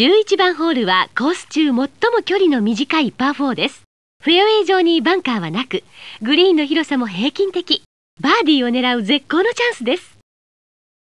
11番ホールはコース中最も距離の短いパー4です。フェアウェイ上にバンカーはなく、グリーンの広さも平均的。バーディーを狙う絶好のチャンスです。